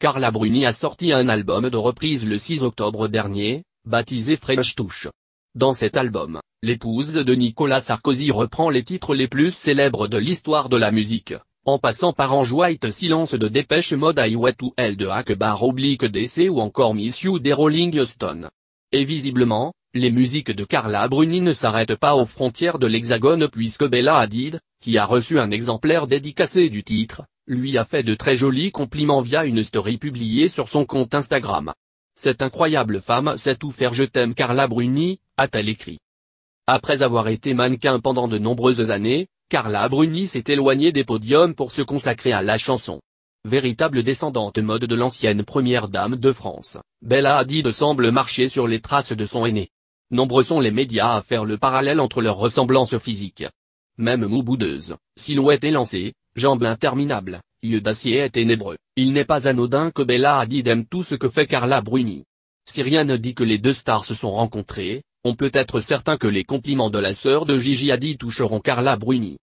Carla Bruni a sorti un album de reprise le 6 octobre dernier, baptisé Fresh Touche. Dans cet album, l'épouse de Nicolas Sarkozy reprend les titres les plus célèbres de l'histoire de la musique, en passant par Ange Silence de Dépêche Mode I ou L L de hackbar Oblique DC ou encore Miss You des Rolling Stones. Et visiblement, les musiques de Carla Bruni ne s'arrêtent pas aux frontières de l'Hexagone puisque Bella Hadid, qui a reçu un exemplaire dédicacé du titre, lui a fait de très jolis compliments via une story publiée sur son compte Instagram. Cette incroyable femme sait tout faire je t'aime Carla Bruni, a-t-elle écrit. Après avoir été mannequin pendant de nombreuses années, Carla Bruni s'est éloignée des podiums pour se consacrer à la chanson. Véritable descendante mode de l'ancienne première dame de France, Bella Hadid semble marcher sur les traces de son aîné. Nombreux sont les médias à faire le parallèle entre leurs ressemblances physiques même mou boudeuse, silhouette élancée, jambes interminables, yeux d'acier et ténébreux. Il n'est pas anodin que Bella Hadid aime tout ce que fait Carla Bruni. Si rien ne dit que les deux stars se sont rencontrées, on peut être certain que les compliments de la sœur de Gigi Hadid toucheront Carla Bruni.